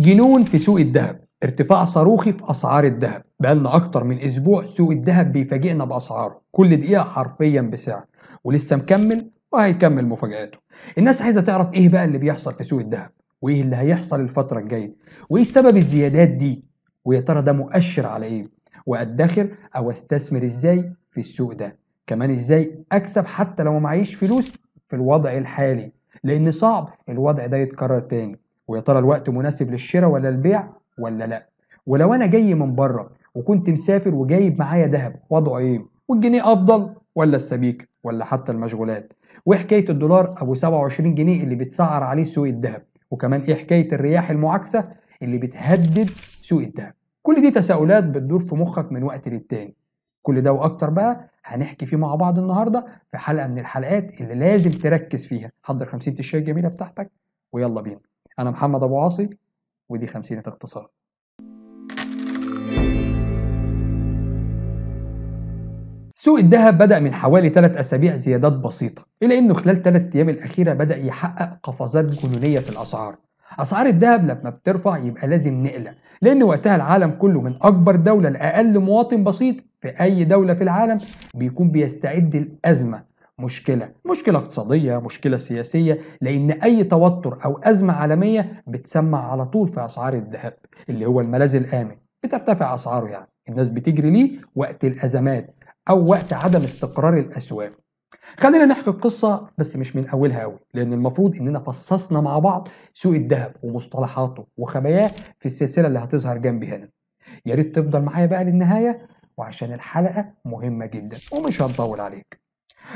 جنون في سوق الذهب ارتفاع صاروخي في اسعار الذهب بقالنا اكتر من اسبوع سوق الذهب بيفاجئنا باسعاره كل دقيقه حرفيا بسعر ولسه مكمل وهيكمل مفاجاته الناس عايزه تعرف ايه بقى اللي بيحصل في سوق الذهب وايه اللي هيحصل الفتره الجايه وايه سبب الزيادات دي ويا ترى ده مؤشر على ايه وادخر او استثمر ازاي في السوق ده كمان ازاي اكسب حتى لو معيش فلوس في الوضع الحالي لان صعب الوضع ده يتكرر تاني ويا ترى الوقت مناسب للشراء ولا البيع ولا لا ولو انا جاي من بره وكنت مسافر وجايب معايا ذهب وضعه ايه والجنيه افضل ولا السبيكه ولا حتى المشغولات وحكايه الدولار ابو 27 جنيه اللي بتسعر عليه سوق الذهب وكمان ايه حكايه الرياح المعاكسه اللي بتهدد سوق الذهب كل دي تساؤلات بتدور في مخك من وقت للتاني كل ده واكتر بقى هنحكي فيه مع بعض النهارده في حلقه من الحلقات اللي لازم تركز فيها حضر 50 الشاي الجميله بتاعتك ويلا بينا أنا محمد أبو عاصي ودي خمسينة اقتصاد سوق الذهب بدأ من حوالي 3 أسابيع زيادات بسيطة إلا أنه خلال 3 أيام الأخيرة بدأ يحقق قفزات جنونية في الأسعار أسعار الذهب لما بترفع يبقى لازم نقلق لأن وقتها العالم كله من أكبر دولة لأقل مواطن بسيط في أي دولة في العالم بيكون بيستعد لأزمة مشكلة مشكلة اقتصادية مشكلة سياسية لأن أي توتر أو أزمة عالمية بتسمع على طول في أسعار الذهب اللي هو الملاذ الآمن بترتفع أسعاره يعني الناس بتجري ليه وقت الأزمات أو وقت عدم استقرار الأسواق خلينا نحكي القصة بس مش من أولها أوي لأن المفروض إننا فصصنا مع بعض سوق الذهب ومصطلحاته وخباياه في السلسلة اللي هتظهر جنبي هنا يا ريت تفضل معايا بقى للنهاية وعشان الحلقة مهمة جدا ومش هنطول عليك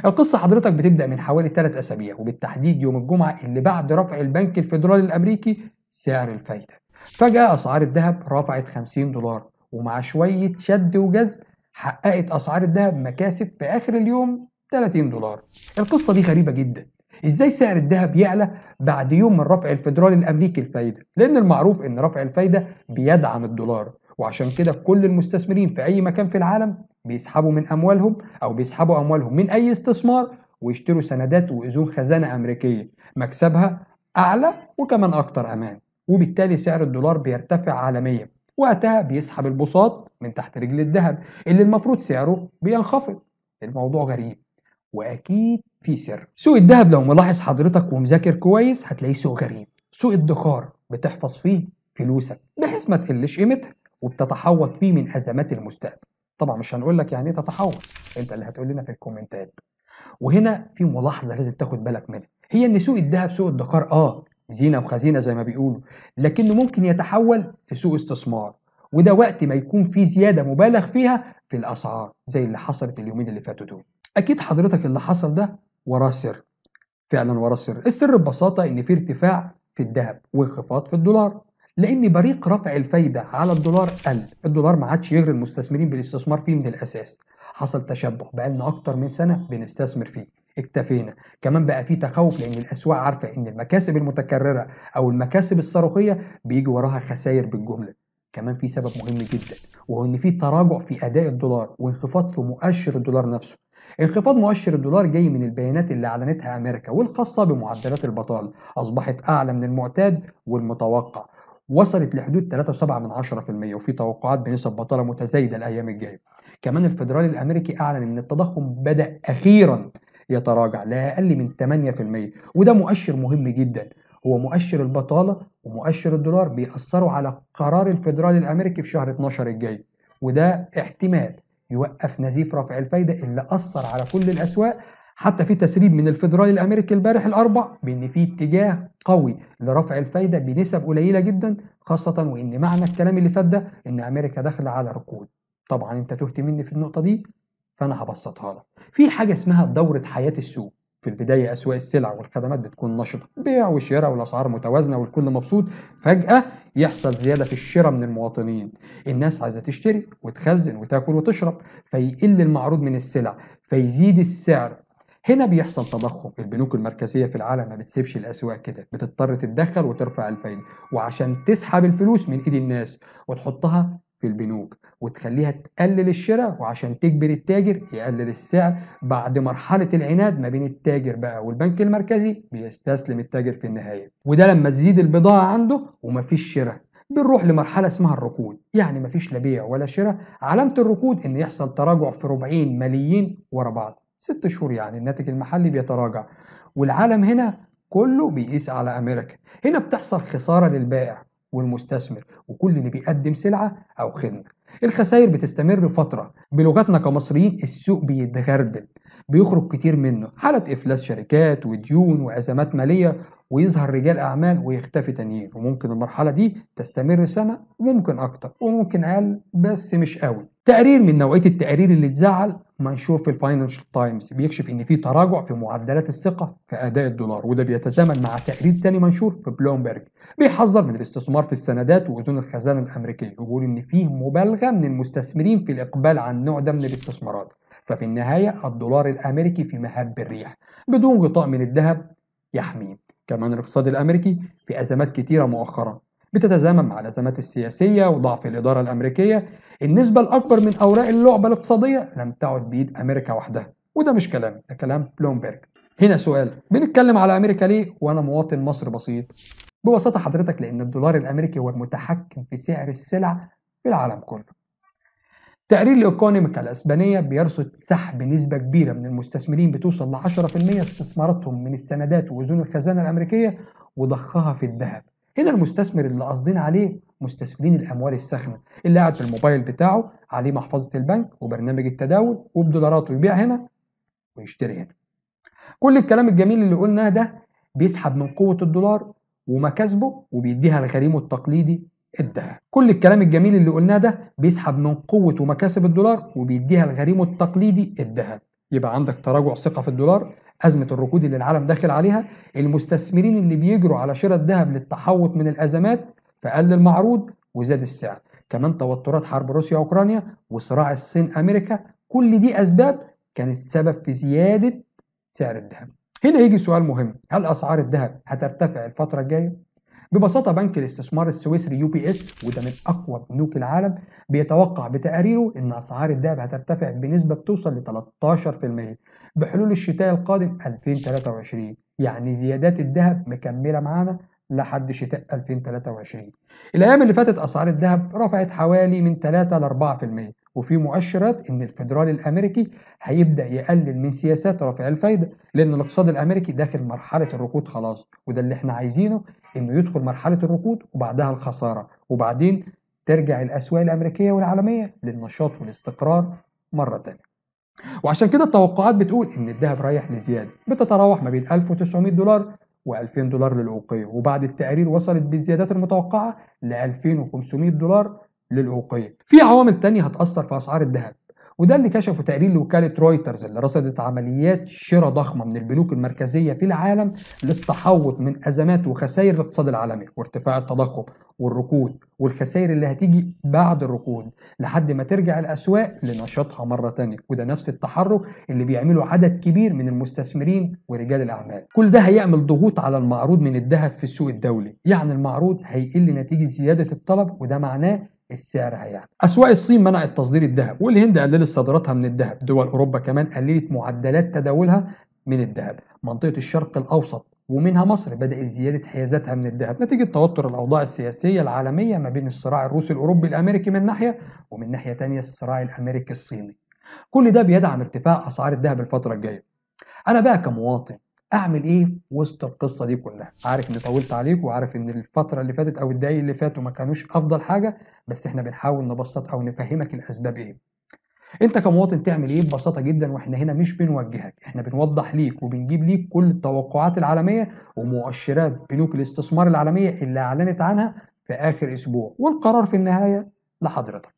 القصة حضرتك بتبدأ من حوالي 3 أسابيع وبالتحديد يوم الجمعة اللي بعد رفع البنك الفيدرالي الأمريكي سعر الفايدة فجأة أسعار الذهب رفعت 50 دولار ومع شوية شد وجذب حققت أسعار الذهب مكاسب في آخر اليوم 30 دولار القصة دي غريبة جدا ازاي سعر الذهب يعلى بعد يوم من رفع الفيدرالي الامريكي الفايده لان المعروف ان رفع الفايده بيدعم الدولار وعشان كده كل المستثمرين في اي مكان في العالم بيسحبوا من اموالهم او بيسحبوا اموالهم من اي استثمار ويشتروا سندات واذون خزانه امريكيه مكسبها اعلى وكمان اكتر امان وبالتالي سعر الدولار بيرتفع عالميا وقتها بيسحب البساط من تحت رجل الذهب اللي المفروض سعره بينخفض الموضوع غريب واكيد في سر سوق الذهب لو ملاحظ حضرتك ومذاكر كويس هتلاقيه سوق غريب سوق ادخار بتحفظ فيه فلوسك بحيث ما تقلش قيمتها وبتتحوط فيه من ازمات المستقبل طبعا مش هنقول لك يعني ايه تتحول انت اللي هتقول لنا في الكومنتات وهنا في ملاحظه لازم تاخد بالك منها هي ان سوق الذهب سوق الدقار اه زينه وخزينه زي ما بيقولوا لكنه ممكن يتحول لسوق استثمار وده وقت ما يكون في زياده مبالغ فيها في الاسعار زي اللي حصلت اليومين اللي فاتوا دول اكيد حضرتك اللي حصل ده وراه سر فعلا وراه سر السر ببساطه ان في ارتفاع في الذهب وانخفاض في الدولار لان بريق رفع الفايده على الدولار قل الدولار ما عادش يغري المستثمرين بالاستثمار فيه من الاساس حصل تشبع بقالنا اكتر من سنه بنستثمر فيه اكتفينا كمان بقى في تخوف لان الاسواق عارفه ان المكاسب المتكرره او المكاسب الصاروخيه بيجي وراها خسائر بالجمله كمان في سبب مهم جدا وهو ان في تراجع في اداء الدولار وانخفاض في مؤشر الدولار نفسه انخفاض مؤشر الدولار جاي من البيانات اللي اعلنتها امريكا والخاصه بمعدلات البطاله اصبحت اعلى من المعتاد والمتوقع وصلت لحدود 3.7% وفي توقعات بنسب بطالة متزايدة الأيام الجاية كمان الفدرالي الأمريكي أعلن أن التضخم بدأ أخيرا يتراجع لأقل من 8% وده مؤشر مهم جدا هو مؤشر البطالة ومؤشر الدولار بيأثروا على قرار الفدرالي الأمريكي في شهر 12 الجاي وده احتمال يوقف نزيف رفع الفايدة اللي أثر على كل الأسواق حتى في تسريب من الفدرالي الامريكي البارح الاربع بان في اتجاه قوي لرفع الفايده بنسب قليله جدا خاصه وان معنى الكلام اللي فات ده ان امريكا داخله على ركود طبعا انت تهت مني في النقطه دي فانا هبسطها لك في حاجه اسمها دوره حياه السوق في البداية أسواق السلع والخدمات بتكون نشطة بيع وشراء والأسعار متوازنة والكل مبسوط فجأة يحصل زيادة في الشراء من المواطنين الناس عايزة تشتري وتخزن وتاكل وتشرب فيقل المعروض من السلع فيزيد السعر هنا بيحصل تضخم البنوك المركزيه في العالم ما بتسيبش الاسواق كده بتضطر تتدخل وترفع الفايده وعشان تسحب الفلوس من ايد الناس وتحطها في البنوك وتخليها تقلل الشراء وعشان تجبر التاجر يقلل السعر بعد مرحلة العناد ما بين التاجر بقى والبنك المركزي بيستسلم التاجر في النهاية وده لما تزيد البضاعة عنده ومفيش شراء بنروح لمرحلة اسمها الركود يعني مفيش لا بيع ولا شراء علامة الركود ان يحصل تراجع في ربعين ماليين ورا بعض ست شهور يعني الناتج المحلي بيتراجع والعالم هنا كله بيقيس على امريكا هنا بتحصل خساره للبائع والمستثمر وكل اللي بيقدم سلعه او خدمه الخسائر بتستمر فترة بلغتنا كمصريين السوق بيتغربل بيخرج كتير منه حالة إفلاس شركات وديون وأزمات مالية ويظهر رجال أعمال ويختفي تانيين وممكن المرحلة دي تستمر سنة وممكن أكتر وممكن أقل بس مش قوي تقرير من نوعية التقارير اللي تزعل ما نشوف في الفاينانشال تايمز بيكشف ان في تراجع في معدلات الثقه في اداء الدولار وده بيتزامن مع تقرير تاني منشور في بلومبرج بيحذر من الاستثمار في السندات واذون الخزانه الامريكيه بيقول ان فيه مبالغه من المستثمرين في الاقبال على النوع ده من الاستثمارات ففي النهايه الدولار الامريكي في مهب الريح بدون غطاء من الذهب يحميه كمان الاقتصاد الامريكي في ازمات كتيره مؤخرا بتتزامن مع الازمات السياسيه وضعف الاداره الامريكيه النسبة الأكبر من أوراق اللعبة الاقتصادية لم تعد بيد أمريكا وحدها وده مش كلام ده كلام بلومبرج هنا سؤال بنتكلم على أمريكا ليه وأنا مواطن مصري بسيط ببساطة حضرتك لأن الدولار الأمريكي هو المتحكم في سعر السلع في العالم كله تقرير الإيكونوميك الاسبانيه بيرصد سحب نسبه كبيره من المستثمرين بتوصل ل 10% استثماراتهم من السندات واذون الخزانه الامريكيه وضخها في الذهب هنا المستثمر اللي قاصدين عليه مستثمرين الاموال الساخنه اللي قاعد في الموبايل بتاعه عليه محفظه البنك وبرنامج التداول وبدولاراته يبيع هنا ويشتري هنا كل الكلام الجميل اللي قلناه ده بيسحب من قوه الدولار ومكاسبه وبيديها لغريمه التقليدي الذهب كل الكلام الجميل اللي قلناه ده بيسحب من قوه ومكاسب الدولار وبيديها لغريمه التقليدي الذهب يبقى عندك تراجع ثقه في الدولار أزمة الركود اللي العالم داخل عليها المستثمرين اللي بيجروا على شراء الذهب للتحوط من الأزمات فقل المعروض وزاد السعر كمان توترات حرب روسيا وأوكرانيا وصراع الصين أمريكا كل دي أسباب كانت سبب في زيادة سعر الذهب هنا يجي سؤال مهم هل أسعار الذهب هترتفع الفترة الجاية؟ ببساطه بنك الاستثمار السويسري يو بي اس وده من اقوى بنوك العالم بيتوقع بتقاريره ان اسعار الذهب هترتفع بنسبه بتوصل ل 13% بحلول الشتاء القادم 2023 يعني زيادات الذهب مكمله معانا لحد شتاء 2023 الايام اللي فاتت اسعار الذهب رفعت حوالي من 3 ل 4% وفي مؤشرات ان الفدرالي الامريكي هيبدا يقلل من سياسات رفع الفايده لان الاقتصاد الامريكي داخل مرحله الركود خلاص وده اللي احنا عايزينه انه يدخل مرحله الركود وبعدها الخساره وبعدين ترجع الاسواق الامريكيه والعالميه للنشاط والاستقرار مره تانية وعشان كده التوقعات بتقول ان الذهب رايح لزياده بتتراوح ما بين 1900 دولار و2000 دولار للأوقية وبعد التقارير وصلت بالزيادات المتوقعة ل 2500 دولار للأوقية في عوامل تانية هتاثر في اسعار الذهب وده اللي كشفه تقرير لوكالة رويترز اللي رصدت عمليات شراء ضخمة من البنوك المركزية في العالم للتحوط من أزمات وخسائر الاقتصاد العالمي وارتفاع التضخم والركود والخسائر اللي هتيجي بعد الركود لحد ما ترجع الأسواق لنشاطها مرة تانية وده نفس التحرك اللي بيعمله عدد كبير من المستثمرين ورجال الأعمال كل ده هيعمل ضغوط على المعروض من الذهب في السوق الدولي يعني المعروض هيقل نتيجة زيادة الطلب وده معناه السعر هيعلى. اسواق الصين منعت تصدير الذهب والهند قللت صادراتها من الذهب، دول اوروبا كمان قللت معدلات تداولها من الذهب. منطقه الشرق الاوسط ومنها مصر بدأت زيادة حيازاتها من الذهب نتيجة توتر الأوضاع السياسية العالمية ما بين الصراع الروسي الأوروبي الأمريكي من ناحية ومن ناحية تانية الصراع الأمريكي الصيني كل ده بيدعم ارتفاع أسعار الذهب الفترة الجاية أنا بقى كمواطن اعمل ايه في وسط القصه دي كلها عارف اني طولت عليك وعارف ان الفتره اللي فاتت او الدقايق اللي فاتوا ما كانوش افضل حاجه بس احنا بنحاول نبسط او نفهمك الاسباب ايه انت كمواطن تعمل ايه ببساطه جدا واحنا هنا مش بنوجهك احنا بنوضح ليك وبنجيب ليك كل التوقعات العالميه ومؤشرات بنوك الاستثمار العالميه اللي اعلنت عنها في اخر اسبوع والقرار في النهايه لحضرتك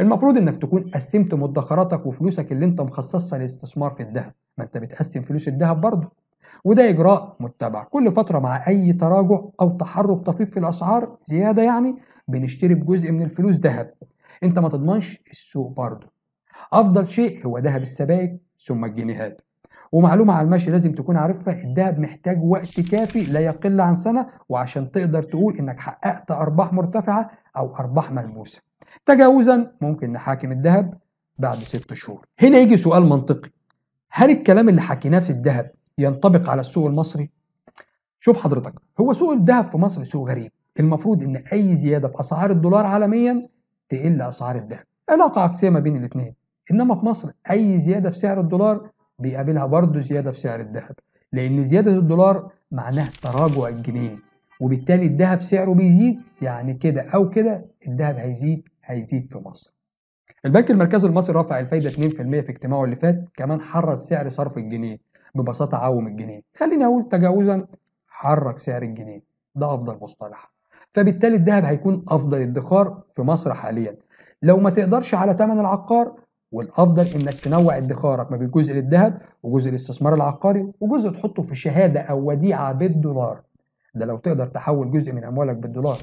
المفروض انك تكون قسمت مدخراتك وفلوسك اللي انت مخصصها للاستثمار في الذهب ما انت بتقسم فلوس الذهب برضه وده إجراء متبع كل فترة مع أي تراجع أو تحرك طفيف في الأسعار زيادة يعني بنشتري بجزء من الفلوس ذهب أنت ما تضمنش السوق برضه أفضل شيء هو ذهب السبائك ثم الجنيهات ومعلومة على المشي لازم تكون عارفها الدهب محتاج وقت كافي لا يقل عن سنة وعشان تقدر تقول إنك حققت أرباح مرتفعة أو أرباح ملموسة تجاوزا ممكن نحاكم الذهب بعد ست شهور هنا يجي سؤال منطقي هل الكلام اللي حكيناه في الذهب ينطبق على السوق المصري شوف حضرتك هو سوق الذهب في مصر سوق غريب المفروض ان اي زياده في اسعار الدولار عالميا تقل اسعار الذهب علاقه عكسيه ما بين الاثنين انما في مصر اي زياده في سعر الدولار بيقابلها برضه زياده في سعر الذهب لان زياده الدولار معناها تراجع الجنيه وبالتالي الذهب سعره بيزيد يعني كده او كده الذهب هيزيد هيزيد في مصر البنك المركزي المصري رفع الفايده 2% في اجتماعه اللي فات كمان حرز سعر صرف الجنيه ببساطه عوم الجنيه خليني اقول تجاوزا حرك سعر الجنيه ده افضل مصطلح فبالتالي الذهب هيكون افضل ادخار في مصر حاليا لو ما تقدرش على ثمن العقار والافضل انك تنوع ادخارك ما بين جزء للذهب وجزء للاستثمار العقاري وجزء تحطه في شهاده او وديعه بالدولار ده لو تقدر تحول جزء من اموالك بالدولار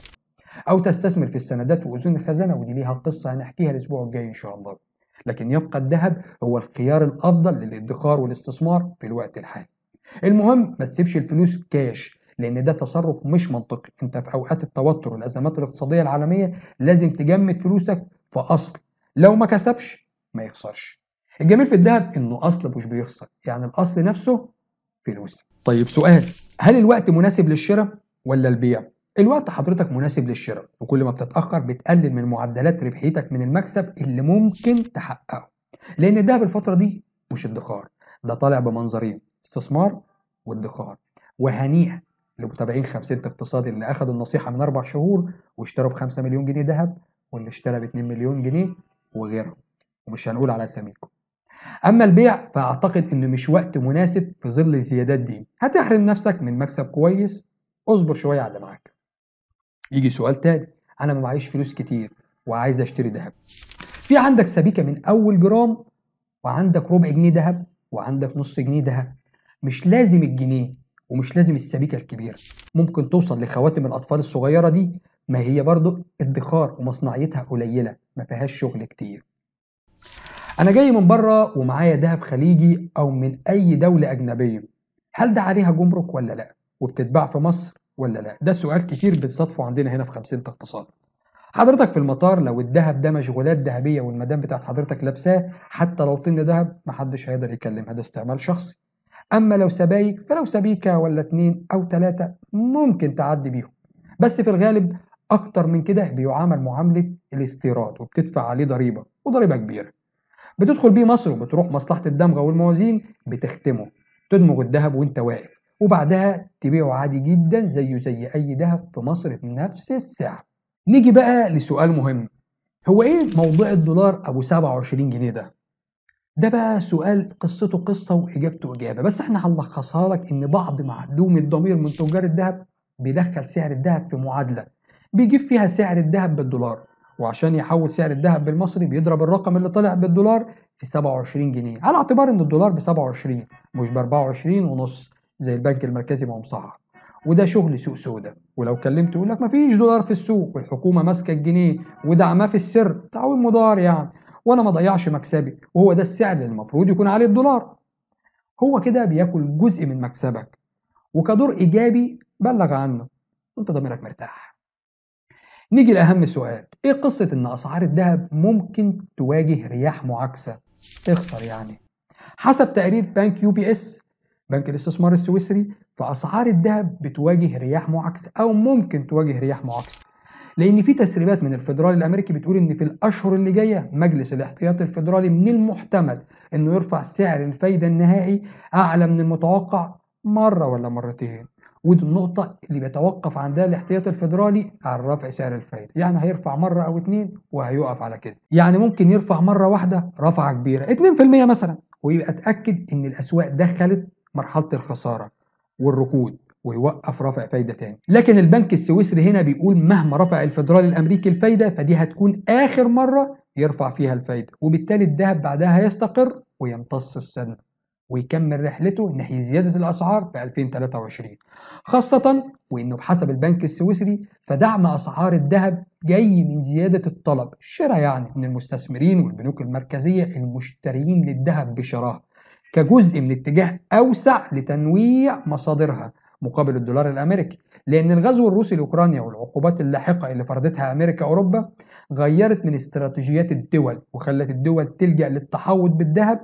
او تستثمر في السندات واذون الخزانه ودي ليها قصه هنحكيها الاسبوع الجاي ان شاء الله لكن يبقى الذهب هو الخيار الأفضل للادخار والاستثمار في الوقت الحالي المهم ما تسيبش الفلوس كاش لأن ده تصرف مش منطقي أنت في أوقات التوتر والأزمات الاقتصادية العالمية لازم تجمد فلوسك في أصل لو ما كسبش ما يخسرش الجميل في الذهب إنه أصل مش بيخسر يعني الأصل نفسه فلوس طيب سؤال هل الوقت مناسب للشراء ولا البيع؟ الوقت حضرتك مناسب للشراء وكل ما بتتأخر بتقلل من معدلات ربحيتك من المكسب اللي ممكن تحققه لأن الذهب الفترة دي مش ادخار ده طالع بمنظرين استثمار وادخار وهنيئا لمتابعين خمسين اقتصادي اللي أخدوا النصيحة من أربع شهور واشتروا بخمسة مليون جنيه ذهب واللي اشترى 2 مليون جنيه وغيرهم ومش هنقول على أساميكم أما البيع فأعتقد إنه مش وقت مناسب في ظل الزيادات دي هتحرم نفسك من مكسب كويس اصبر شوية على اللي معاك يجي سؤال تاني انا ما معيش فلوس كتير وعايز اشتري ذهب في عندك سبيكه من اول جرام وعندك ربع جنيه ذهب وعندك نص جنيه ذهب مش لازم الجنيه ومش لازم السبيكه الكبيره ممكن توصل لخواتم الاطفال الصغيره دي ما هي برضو ادخار ومصنعيتها قليله ما فيهاش شغل كتير انا جاي من بره ومعايا ذهب خليجي او من اي دوله اجنبيه هل ده عليها جمرك ولا لا وبتتباع في مصر ولا لا ده سؤال كتير بتصادفه عندنا هنا في 50 اقتصاد حضرتك في المطار لو الذهب ده مشغولات ذهبيه والمدام بتاعت حضرتك لابساه حتى لو طن ذهب محدش هيقدر يكلمها ده استعمال شخصي اما لو سبايك فلو سبيكه ولا اتنين او تلاته ممكن تعدي بيهم بس في الغالب اكتر من كده بيعامل معامله الاستيراد وبتدفع عليه ضريبه وضريبه كبيره بتدخل بيه مصر وبتروح مصلحه الدمغه والموازين بتختمه تدمغ الذهب وانت واقف وبعدها تبيعه عادي جدا زيه زي اي ذهب في مصر بنفس السعر نيجي بقى لسؤال مهم هو ايه موضوع الدولار ابو 27 جنيه ده ده بقى سؤال قصته قصه واجابته اجابه بس احنا هنلخصها لك ان بعض معدوم الضمير من تجار الذهب بيدخل سعر الذهب في معادله بيجيب فيها سعر الذهب بالدولار وعشان يحول سعر الذهب بالمصري بيضرب الرقم اللي طلع بالدولار في 27 جنيه على اعتبار ان الدولار ب 27 مش ب 24 ونص زي البنك المركزي ما هو مصعب وده شغل سوق سودا ولو كلمته يقول لك مفيش دولار في السوق والحكومه ماسكه الجنيه ودعماه في السر تعويم مضار يعني وانا ما ضيعش مكسبي وهو ده السعر اللي المفروض يكون عليه الدولار هو كده بياكل جزء من مكسبك وكدور ايجابي بلغ عنه وانت ضميرك مرتاح نيجي لاهم سؤال ايه قصه ان اسعار الذهب ممكن تواجه رياح معاكسه تخسر يعني حسب تقرير بنك يو بي اس بنك الاستثمار السويسري فاسعار الذهب بتواجه رياح معاكسه او ممكن تواجه رياح معاكسه لان في تسريبات من الفدرالي الامريكي بتقول ان في الاشهر اللي جايه مجلس الاحتياطي الفدرالي من المحتمل انه يرفع سعر الفايده النهائي اعلى من المتوقع مره ولا مرتين ودي النقطة اللي بيتوقف عندها الاحتياط الفدرالي على رفع سعر الفايدة، يعني هيرفع مرة أو اتنين وهيقف على كده، يعني ممكن يرفع مرة واحدة رفعة كبيرة 2% مثلا ويبقى اتأكد إن الأسواق دخلت مرحله الخساره والركود ويوقف رفع فايده تاني لكن البنك السويسري هنا بيقول مهما رفع الفدرالي الامريكي الفايده فدي هتكون اخر مره يرفع فيها الفايده وبالتالي الذهب بعدها يستقر ويمتص السنه ويكمل رحلته ناحيه زياده الاسعار في 2023 خاصه وانه بحسب البنك السويسري فدعم اسعار الذهب جاي من زياده الطلب الشراء يعني من المستثمرين والبنوك المركزيه المشترين للذهب بشراهه كجزء من اتجاه أوسع لتنويع مصادرها مقابل الدولار الأمريكي لأن الغزو الروسي لأوكرانيا والعقوبات اللاحقة اللي فرضتها أمريكا أوروبا غيرت من استراتيجيات الدول وخلت الدول تلجأ للتحوط بالذهب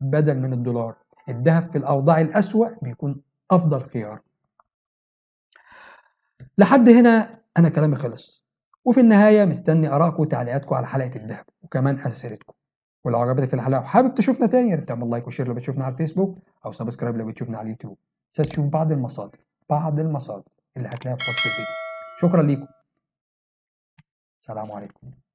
بدل من الدولار الذهب في الأوضاع الأسوأ بيكون أفضل خيار لحد هنا أنا كلامي خلص وفي النهاية مستني آرائكم وتعليقاتكم على حلقة الذهب وكمان أسئلتكم ولو عجبتك الحلقه وحابب تشوفنا تاني يا تعمل لايك وشير لو بتشوفنا على الفيسبوك او سبسكرايب لو بتشوفنا على اليوتيوب تشوف بعض المصادر بعض المصادر اللي هتلاقيها في وصف الفيديو شكرا ليكم سلام عليكم